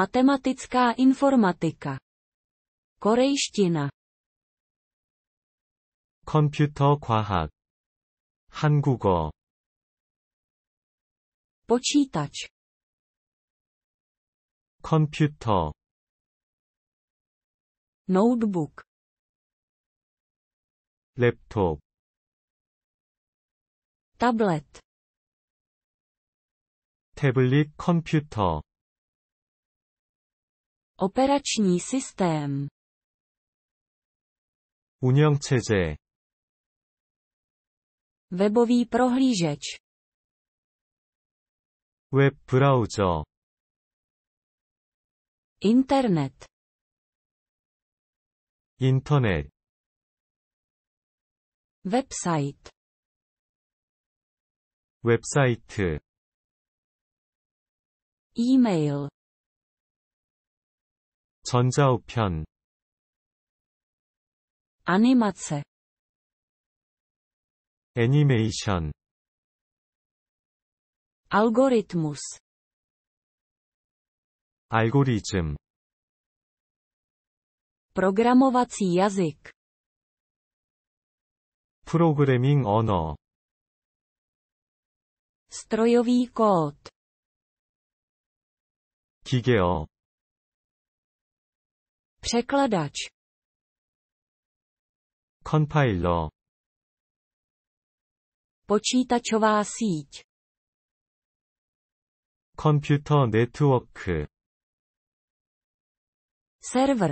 Matematická informatika. Korejština. Computer 과학. 한국어. Počítač. Computer. Notebook. Laptop. Tablet. Tablet 컴퓨터. Operační systém. Unyang Webový prohlížeč. Web browser. Internet. Internet. Website. Website. E-mail. 전자우편 animace 애니메이션 algoritmus 알고리즘 programovací jazyk 프로그래밍 언어 strojový kód 기계어 Překladač. Compiler. Počítačová síť. Computer network. Server.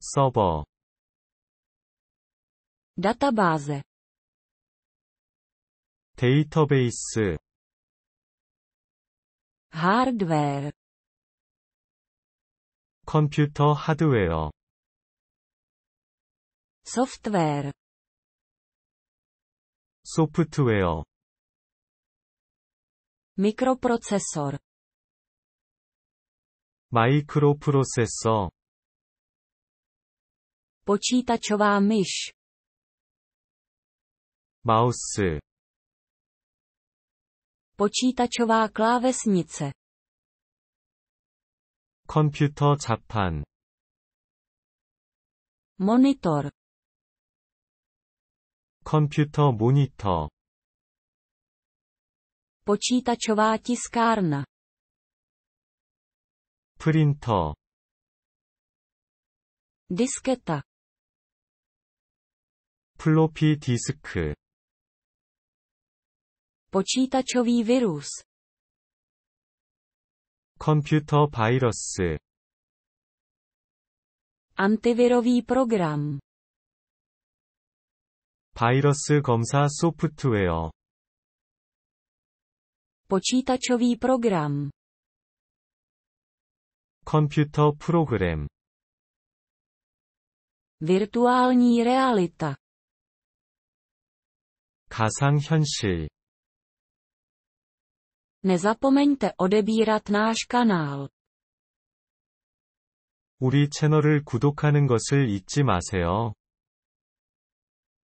Server. Databáze. database hardware 컴퓨터 하드웨어 소프트웨어 소프트웨어 미크로프로세서 마이크로프로세서 počítačová myš 마우스 počítačová klávesnice 컴퓨터 자판 monitor 컴퓨터 모니터 počítačová tiskárna 프린터 디스케타 플로피 디스크 počítačový virus 컴퓨터 바이러스 Antivirový program 바이러스 검사 소프트웨어 Počítačový program 컴퓨터 프로그램 Virtuální realita 가상현실 Nezapomeňte odebírat náš kanál. 우리 채널을 구독하는 것을 잊지 마세요.